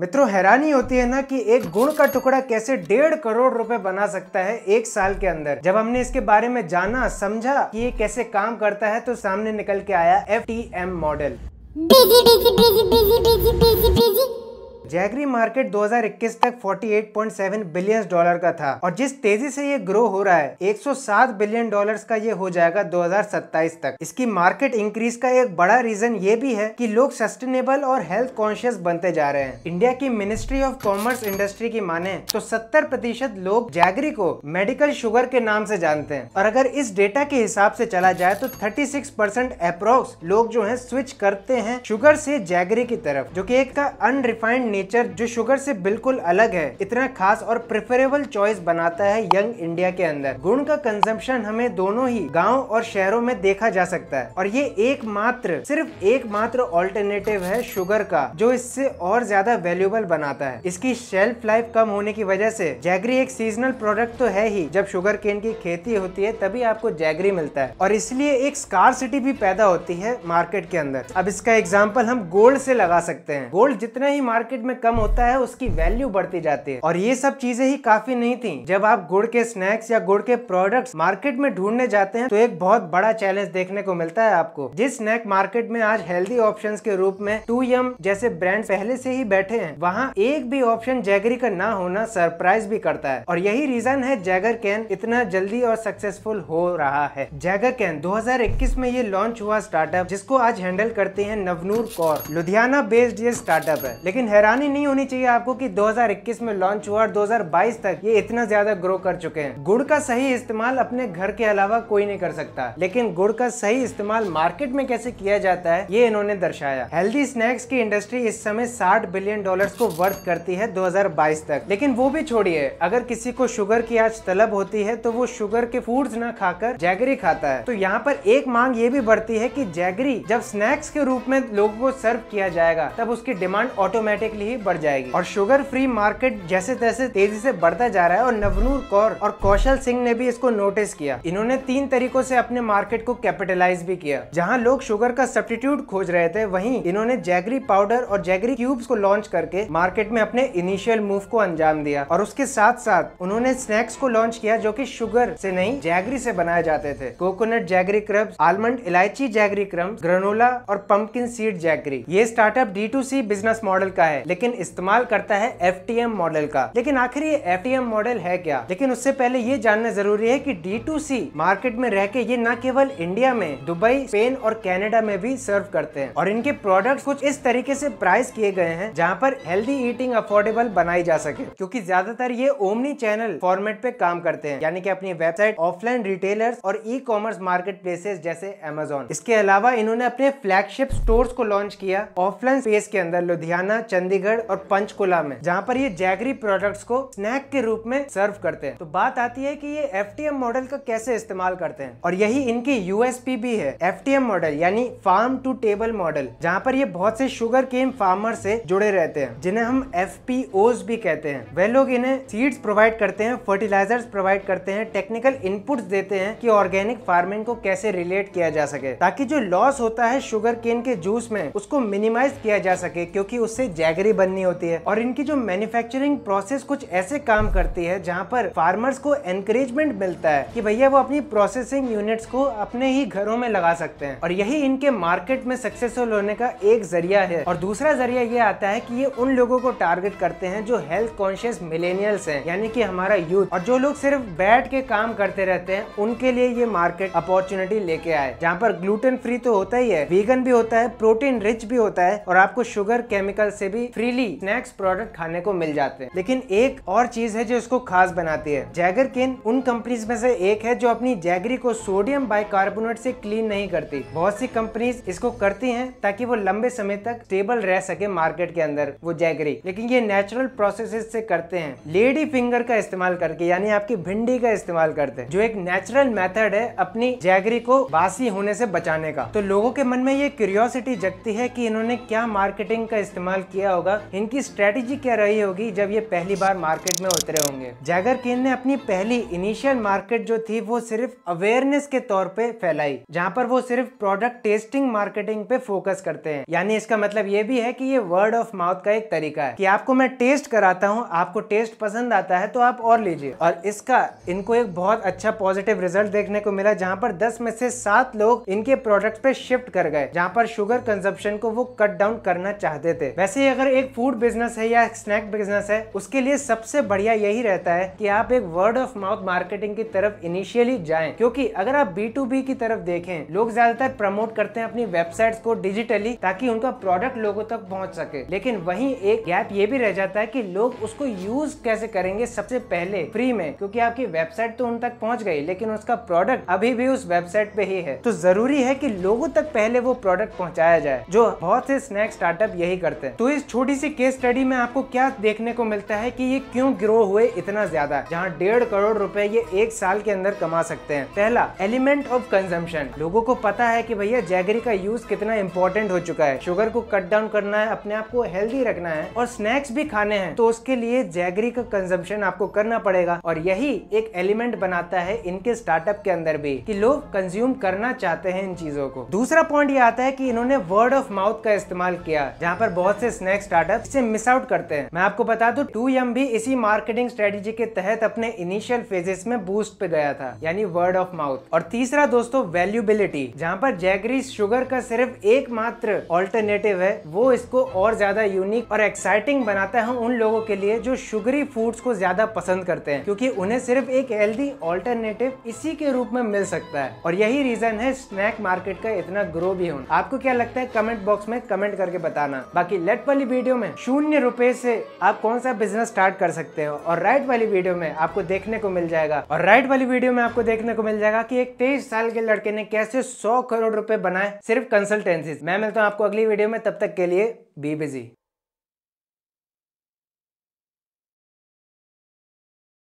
मित्रों हैरानी होती है ना कि एक गुण का टुकड़ा कैसे डेढ़ करोड़ रुपए बना सकता है एक साल के अंदर जब हमने इसके बारे में जाना समझा कि ये कैसे काम करता है तो सामने निकल के आया F T M model jaggery market 2021 तक 48.7 बिलियन डॉलर का था और जिस तेजी से ये ग्रो हो रहा है 107 बिलियन डॉलर्स का ये हो जाएगा 2027 तक इसकी मार्केट इंक्रीज का एक बड़ा रीजन ये भी है कि लोग सस्टेनेबल और हेल्थ कॉन्शियस बनते जा रहे हैं इंडिया की मिनिस्ट्री ऑफ कॉमर्स इंडस्ट्री की माने तो सत्तर प्रतिशत लोग जैगरी को मेडिकल शुगर के नाम से जानते हैं और अगर इस डेटा के हिसाब से चला जाए तो सिक्स परसेंट अप्रोक्स लोग जो है स्विच करते हैं शुगर से जैगरी की तरफ जो की एक अनरिफाइंड नेचर जो शुगर से बिल्कुल अलग है इतना खास और प्रेफरेबल चॉइस बनाता है यंग इंडिया के अंदर गुण का कंजम्पशन हमें दोनों ही गाँव और शहरों में देखा जा सकता है और ये एकमात्र सिर्फ एकमात्र ऑल्टरनेटिव है शुगर का जो इससे और ज्यादा वेल्यूबल बनाता है इसकी शेल्फ लाइफ कम होने की वजह से जैगरी एक सीजनल प्रोडक्ट तो है ही जब शुगर केन की खेती होती है तभी आपको जैगरी मिलता है और इसलिए एक स्कार सिटी भी पैदा होती है मार्केट के अंदर अब इसका एग्जाम्पल हम गोल्ड से लगा सकते हैं गोल्ड जितना ही मार्केट मार्केट में कम होता है उसकी वैल्यू बढ़ती जाती है और ये सब चीजें ही काफी नहीं थी जब आप गुड़ के स्नैक्स या गुड़ के प्रोडक्ट्स मार्केट में ढूंढने जाते हैं तो एक बहुत बड़ा चैलेंज देखने को मिलता है आपको जिस स्नैक मार्केट में आज हेल्दी ऑप्शन के रूप में टू यम जैसे ब्रांड पहले से ही बैठे हैं वहाँ एक भी ऑप्शन जैगरी का ना होना सरप्राइज भी करता है और यही रीजन है जैगर कैन इतना जल्दी और सक्सेसफुल हो रहा है जैगर कैन 2021 में ये लॉन्च हुआ स्टार्टअप जिसको आज हैंडल करते हैं नवनूर कौर लुधियाना बेस्ड ये स्टार्टअप है लेकिन हैरान हैरानी नहीं होनी चाहिए आपको कि 2021 में लॉन्च हुआ और 2022 तक ये इतना ज्यादा ग्रो कर चुके हैं गुड़ का सही इस्तेमाल अपने घर के अलावा कोई नहीं कर सकता लेकिन गुड़ का सही इस्तेमाल मार्केट में कैसे किया जाता है ये इन्होंने दर्शाया हेल्दी स्नैक्स की इंडस्ट्री इस समय साठ बिलियन डॉलर को वर्थ करती है दो तक लेकिन वो भी छोड़िए अगर किसी को शुगर की आज तलब होती है तो वो शुगर के फूड्स ना खाकर जैगरी खाता है तो यहाँ पर एक मांग ये भी बढ़ती है कि जैगरी जब स्नैक्स के रूप में लोगों को सर्व किया जाएगा तब उसकी डिमांड ऑटोमेटिकली लिए बढ़ जाएगी और शुगर फ्री मार्केट जैसे तैसे तेजी से बढ़ता जा रहा है और नवनूर कौर और कौशल सिंह ने भी इसको नोटिस किया इन्होंने तीन तरीकों से अपने मार्केट को कैपिटलाइज भी किया जहाँ लोग शुगर का सब्सटीट्यूट खोज रहे थे वही इन्होंने जैगरी पाउडर और जैगरी क्यूब्स को लॉन्च करके मार्केट में अपने इनिशियल मूव को अंजाम दिया और उसके साथ साथ उन्होंने स्नैक्स को लॉन्च किया जो की शुगर से नहीं जैगरी से बनाए जाते थे coconut jaggery crumbs almond elaichi jaggery crumbs granola और पंपकिन सीड जैगरी ये startup D to C business model का है लेकिन इस्तेमाल करता है एफ मॉडल का लेकिन आखिर ये एफ मॉडल है क्या लेकिन उससे पहले ये जानना जरूरी है की डी मार्केट में रह के ये न केवल इंडिया में दुबई स्पेन और कैनेडा में भी सर्व करते हैं और इनके प्रोडक्ट कुछ इस तरीके से प्राइस किए गए हैं जहाँ पर हेल्दी ईटिंग अफोर्डेबल बनाई जा सके क्योंकि ज्यादातर ये ओमनी चैनल फॉर्मेट पे काम करते हैं यानी कि अपनी वेबसाइट ऑफलाइन रिटेलर और ई कॉमर्स मार्केट प्लेसेस जैसे अमेजोन इसके अलावा इन्होंने अपने फ्लैगशिप स्टोर को लॉन्च किया ऑफलाइन स्पेस के अंदर लुधियाना चंडीगढ़ अलीगढ़ और पंचकुला में जहाँ पर ये जैगरी प्रोडक्ट्स को स्नैक के रूप में सर्व करते हैं तो बात आती है कि ये एफ मॉडल का कैसे इस्तेमाल करते हैं और यही इनकी यूएसपी भी है एफ मॉडल यानी फार्म टू टेबल मॉडल जहाँ पर ये बहुत से शुगर केन फार्मर से जुड़े रहते हैं जिन्हें हम एफ भी कहते हैं वह लोग इन्हें सीड्स प्रोवाइड करते हैं फर्टिलाइजर्स प्रोवाइड करते हैं टेक्निकल इनपुट्स देते हैं कि ऑर्गेनिक फार्मिंग को कैसे रिलेट किया जा सके ताकि जो लॉस होता है शुगर केन के जूस में उसको मिनिमाइज किया जा सके क्योंकि उससे जैगरी सब्सिडी बननी होती है और इनकी जो मैन्युफैक्चरिंग प्रोसेस कुछ ऐसे काम करती है जहाँ पर फार्मर्स को एनकरेजमेंट मिलता है कि भैया वो अपनी प्रोसेसिंग यूनिट्स को अपने ही घरों में लगा सकते हैं और यही इनके मार्केट में सक्सेसफुल होने का एक जरिया है और दूसरा जरिया ये आता है कि ये उन लोगों को टारगेट करते हैं जो हेल्थ कॉन्शियस मिलेनियल्स हैं यानी कि हमारा यूथ और जो लोग सिर्फ बैठ के काम करते रहते हैं उनके लिए ये मार्केट अपॉर्चुनिटी लेके आए जहाँ पर ग्लूटेन फ्री तो होता ही है वीगन भी होता है प्रोटीन रिच भी होता है और आपको शुगर केमिकल से भी फ्रीली स्नैक्स प्रोडक्ट खाने को मिल जाते हैं लेकिन एक और चीज है जो इसको खास बनाती है जैगर किन उन कंपनीज में से एक है जो अपनी जैगरी को सोडियम बाइकार्बोनेट से क्लीन नहीं करती बहुत सी कंपनीज इसको करती हैं ताकि वो लंबे समय तक स्टेबल रह सके मार्केट के अंदर वो जैगरी लेकिन ये नेचुरल प्रोसेस से करते हैं लेडी फिंगर का इस्तेमाल करके यानी आपकी भिंडी का इस्तेमाल करते हैं जो एक नेचुरल मेथड है अपनी जैगरी को बासी होने से बचाने का तो लोगों के मन में ये क्यूरियोसिटी जगती है कि इन्होंने क्या मार्केटिंग का इस्तेमाल किया होगा होगा इनकी स्ट्रेटेजी क्या रही होगी जब ये पहली बार मार्केट में उतरे होंगे जैगर किन ने अपनी पहली इनिशियल मार्केट जो थी वो सिर्फ अवेयरनेस के तौर पे फैलाई जहाँ पर वो सिर्फ प्रोडक्ट टेस्टिंग मार्केटिंग पे फोकस करते हैं यानी इसका मतलब ये भी है कि ये वर्ड ऑफ माउथ का एक तरीका है कि आपको मैं टेस्ट कराता हूँ आपको टेस्ट पसंद आता है तो आप और लीजिए और इसका इनको एक बहुत अच्छा पॉजिटिव रिजल्ट देखने को मिला जहाँ पर दस में से सात लोग इनके प्रोडक्ट पे शिफ्ट कर गए जहाँ पर शुगर कंजप्शन को वो कट डाउन करना चाहते थे वैसे अगर एक फूड बिजनेस है या स्नैक बिजनेस है उसके लिए सबसे बढ़िया यही रहता है कि आप एक वर्ड ऑफ माउथ मार्केटिंग की तरफ इनिशियली जाएं क्योंकि अगर आप बी टू बी की तरफ देखें लोग ज्यादातर प्रमोट करते हैं अपनी वेबसाइट्स को डिजिटली ताकि उनका प्रोडक्ट लोगों तक पहुंच सके लेकिन वहीं एक गैप ये भी रह जाता है कि लोग उसको यूज कैसे करेंगे सबसे पहले फ्री में क्योंकि आपकी वेबसाइट तो उन तक पहुंच गई लेकिन उसका प्रोडक्ट अभी भी उस वेबसाइट पे ही है तो जरूरी है कि लोगों तक पहले वो प्रोडक्ट पहुंचाया जाए जो बहुत से स्नैक स्टार्टअप यही करते हैं तो इस छोटी सी केस स्टडी में आपको क्या देखने को मिलता है कि ये क्यों ग्रो हुए इतना ज्यादा जहाँ डेढ़ करोड़ रुपए ये एक साल के अंदर कमा सकते हैं पहला एलिमेंट ऑफ कंजम्पशन लोगों को पता है कि भैया जैगरी का यूज कितना इम्पोर्टेंट हो चुका है शुगर को कट डाउन करना है अपने आप को हेल्दी रखना है और स्नैक्स भी खाने हैं तो उसके लिए जैगरी का कंजम्पशन आपको करना पड़ेगा और यही एक एलिमेंट बनाता है इनके स्टार्टअप के अंदर भी कि लोग कंज्यूम करना चाहते हैं इन चीजों को दूसरा पॉइंट ये आता है कि इन्होंने वर्ड ऑफ माउथ का इस्तेमाल किया जहाँ पर बहुत से स्नैक्स स्टार्टअप से मिस आउट करते हैं मैं आपको बता दू टू एम भी इसी मार्केटिंग स्ट्रेटेजी के तहत अपने इनिशियल फेजेस में बूस्ट पे गया था यानी वर्ड ऑफ माउथ और तीसरा दोस्तों वैल्यूबिलिटी जहाँ पर जैगरी शुगर का सिर्फ एक मात्र ऑल्टरनेटिव है वो इसको और ज्यादा यूनिक और एक्साइटिंग बनाता है उन लोगों के लिए जो शुगरी फूड्स को ज्यादा पसंद करते हैं क्योंकि उन्हें सिर्फ एक हेल्दी ऑल्टरनेटिव इसी के रूप में मिल सकता है और यही रीजन है स्नैक मार्केट का इतना ग्रो भी होना आपको क्या लगता है कमेंट बॉक्स में कमेंट करके बताना बाकी लेट वाली वीडियो में शून्य रुपए से आप कौन सा बिजनेस स्टार्ट कर सकते हो और राइट वाली वीडियो में आपको देखने को मिल जाएगा और राइट वाली वीडियो में आपको देखने को मिल जाएगा कि एक तेईस साल के लड़के ने कैसे सौ करोड़ रुपए बनाए सिर्फ कंसल्टेंसी मैं मिलता हूँ आपको अगली वीडियो में तब तक के लिए बी बिजी